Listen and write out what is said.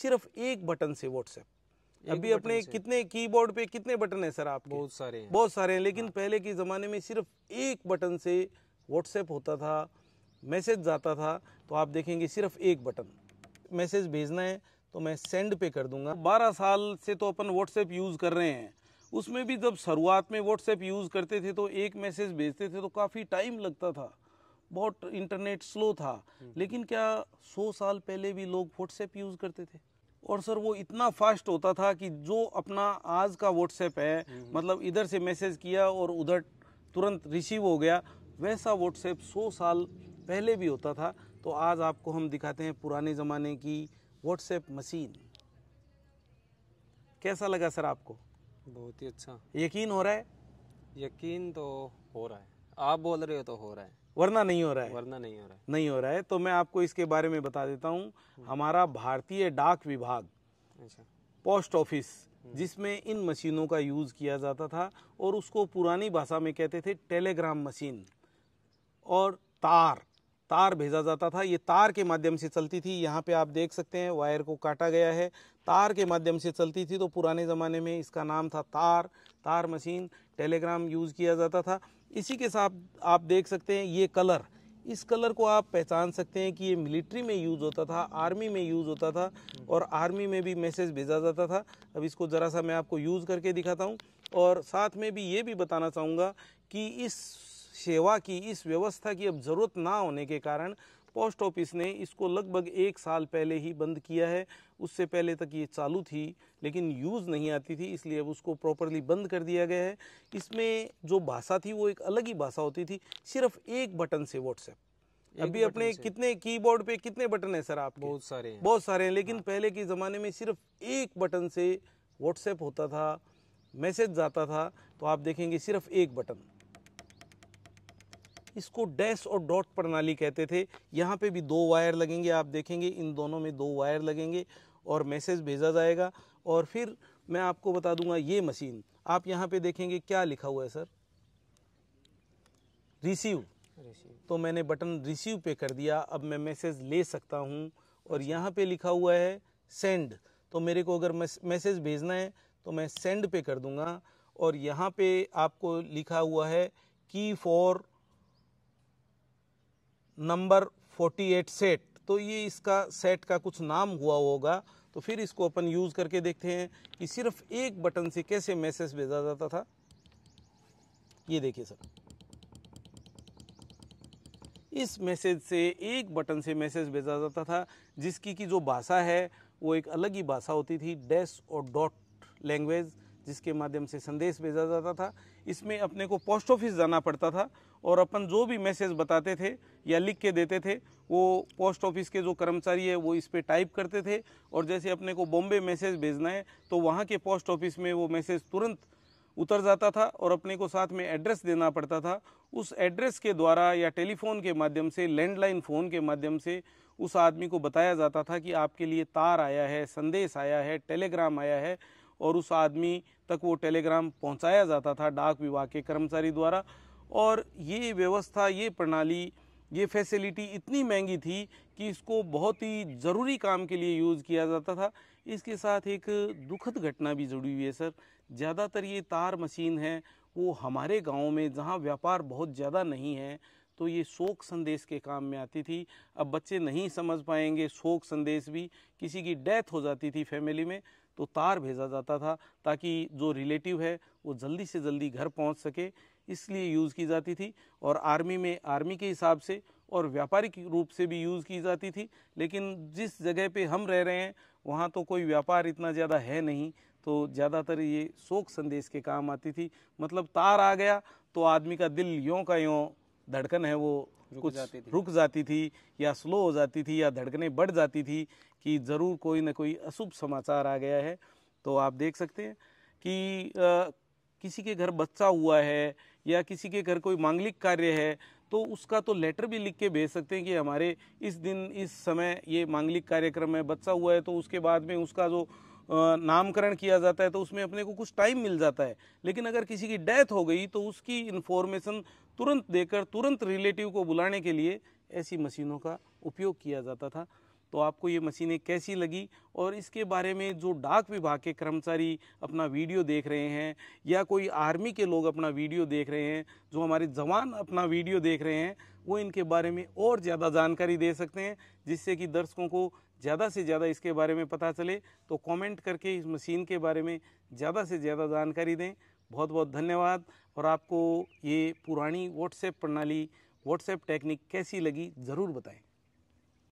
सिर्फ एक बटन से व्हाट्सएप अभी अपने कितने कीबोर्ड पे कितने बटन है सर आप बहुत सारे हैं बहुत सारे हैं लेकिन हाँ। पहले के ज़माने में सिर्फ एक बटन से व्हाट्सएप होता था मैसेज जाता था तो आप देखेंगे सिर्फ एक बटन मैसेज भेजना है तो मैं सेंड पे कर दूंगा बारह साल से तो अपन व्हाट्सएप यूज़ कर रहे हैं उसमें भी जब शुरुआत में व्हाट्सएप यूज़ करते थे तो एक मैसेज भेजते थे तो काफ़ी टाइम लगता था बहुत इंटरनेट स्लो था हम्म। लेकिन क्या सौ साल पहले भी लोग व्हाट्सएप यूज़ करते थे और सर वो इतना फास्ट होता था कि जो अपना आज का व्हाट्सएप है हम्म। मतलब इधर से मैसेज किया और उधर तुरंत रिसीव हो गया वैसा व्हाट्सएप 100 साल पहले भी होता था तो आज आपको हम दिखाते हैं पुराने ज़माने की व्हाट्सएप मशीन कैसा लगा सर आपको बहुत ही अच्छा यकीन हो रहा है यकीन तो हो रहा है आप बोल रहे हो तो हो रहा है वरना नहीं हो रहा है वरना नहीं हो रहा है नहीं हो रहा है तो मैं आपको इसके बारे में बता देता हूँ हम्म। हमारा भारतीय डाक विभाग अच्छा। पोस्ट ऑफिस हम्म। जिसमें इन मशीनों का यूज़ किया जाता था और उसको पुरानी भाषा में कहते थे टेलीग्राम मशीन और तार तार भेजा जाता था ये तार के माध्यम से चलती थी यहाँ पे आप देख सकते हैं वायर को काटा गया है तार के माध्यम से चलती थी तो पुराने ज़माने में इसका नाम था तार तार मशीन टेलीग्राम यूज़ किया जाता था इसी के साथ आप देख सकते हैं ये कलर इस कलर को आप पहचान सकते हैं कि ये मिलिट्री में यूज़ होता था आर्मी में यूज़ होता था और आर्मी में भी मैसेज भेजा जाता था अब इसको ज़रा सा मैं आपको यूज़ करके दिखाता हूँ और साथ में भी ये भी बताना चाहूँगा कि इस सेवा की इस व्यवस्था की अब ज़रूरत ना होने के कारण पोस्ट ऑफिस ने इसको लगभग एक साल पहले ही बंद किया है उससे पहले तक ये चालू थी लेकिन यूज़ नहीं आती थी इसलिए अब उसको प्रॉपरली बंद कर दिया गया है इसमें जो भाषा थी वो एक अलग ही भाषा होती थी सिर्फ एक बटन से व्हाट्सएप अभी अपने कितने कीबोर्ड पे कितने बटन है सर आप बहुत सारे हैं बहुत सारे हैं लेकिन हाँ। पहले के ज़माने में सिर्फ एक बटन से व्हाट्सएप होता था मैसेज जाता था तो आप देखेंगे सिर्फ एक बटन इसको डैश और डॉट प्रणाली कहते थे यहाँ पे भी दो वायर लगेंगे आप देखेंगे इन दोनों में दो वायर लगेंगे और मैसेज भेजा जाएगा और फिर मैं आपको बता दूंगा ये मशीन आप यहाँ पे देखेंगे क्या लिखा हुआ है सर रिसीव तो मैंने बटन रिसीव पे कर दिया अब मैं मैसेज ले सकता हूँ और यहाँ पे लिखा हुआ है सेंड तो मेरे को अगर मैसेज भेजना है तो मैं सेंड पे कर दूंगा और यहाँ पे आपको लिखा हुआ है की फॉर नंबर 48 सेट तो ये इसका सेट का कुछ नाम हुआ होगा तो फिर इसको अपन यूज़ करके देखते हैं कि सिर्फ एक बटन से कैसे मैसेज भेजा जाता था ये देखिए सर इस मैसेज से एक बटन से मैसेज भेजा जाता था जिसकी की जो भाषा है वो एक अलग ही भाषा होती थी डैश और डॉट लैंग्वेज जिसके माध्यम से संदेश भेजा जाता था इसमें अपने को पोस्ट ऑफिस जाना पड़ता था और अपन जो भी मैसेज बताते थे या लिख के देते थे वो पोस्ट ऑफिस के जो कर्मचारी है वो इस पर टाइप करते थे और जैसे अपने को बॉम्बे मैसेज भेजना है तो वहाँ के पोस्ट ऑफिस में वो मैसेज तुरंत उतर जाता था और अपने को साथ में एड्रेस देना पड़ता था उस एड्रेस के द्वारा या टेलीफोन के माध्यम से लैंडलाइन फ़ोन के माध्यम से उस आदमी को बताया जाता था कि आपके लिए तार आया है संदेश आया है टेलीग्राम आया है और उस आदमी तक वो टेलीग्राम पहुंचाया जाता था डाक विभाग के कर्मचारी द्वारा और ये व्यवस्था ये प्रणाली ये फैसिलिटी इतनी महंगी थी कि इसको बहुत ही ज़रूरी काम के लिए यूज़ किया जाता था इसके साथ एक दुखद घटना भी जुड़ी हुई है सर ज़्यादातर ये तार मशीन है वो हमारे गाँव में जहाँ व्यापार बहुत ज़्यादा नहीं है तो ये शोक संदेश के काम में आती थी अब बच्चे नहीं समझ पाएंगे शोक संदेश भी किसी की डेथ हो जाती थी फैमिली में तो तार भेजा जाता था ताकि जो रिलेटिव है वो जल्दी से जल्दी घर पहुंच सके इसलिए यूज़ की जाती थी और आर्मी में आर्मी के हिसाब से और व्यापारिक रूप से भी यूज़ की जाती थी लेकिन जिस जगह पे हम रह रहे हैं वहाँ तो कोई व्यापार इतना ज़्यादा है नहीं तो ज़्यादातर ये शोक संदेश के काम आती थी मतलब तार आ गया तो आदमी का दिल यों का यों धड़कन है वो रुक कुछ जाती थी। रुक जाती थी या स्लो हो जाती थी या धड़कने बढ़ जाती थी कि ज़रूर कोई ना कोई अशुभ समाचार आ गया है तो आप देख सकते हैं कि आ, किसी के घर बच्चा हुआ है या किसी के घर कोई मांगलिक कार्य है तो उसका तो लेटर भी लिख के भेज सकते हैं कि हमारे इस दिन इस समय ये मांगलिक कार्यक्रम है बच्चा हुआ है तो उसके बाद में उसका जो नामकरण किया जाता है तो उसमें अपने को कुछ टाइम मिल जाता है लेकिन अगर किसी की डेथ हो गई तो उसकी इन्फॉर्मेशन तुरंत देकर तुरंत रिलेटिव को बुलाने के लिए ऐसी मशीनों का उपयोग किया जाता था तो आपको ये मशीनें कैसी लगी और इसके बारे में जो डाक विभाग के कर्मचारी अपना वीडियो देख रहे हैं या कोई आर्मी के लोग अपना वीडियो देख रहे हैं जो हमारे जवान अपना वीडियो देख रहे हैं वो इनके बारे में और ज़्यादा जानकारी दे सकते हैं जिससे कि दर्शकों को ज़्यादा से ज़्यादा इसके बारे में पता चले तो कमेंट करके इस मशीन के बारे में ज़्यादा से ज़्यादा जानकारी दें बहुत बहुत धन्यवाद और आपको ये पुरानी व्हाट्सएप प्रणाली व्हाट्सएप टेक्निक कैसी लगी ज़रूर बताएं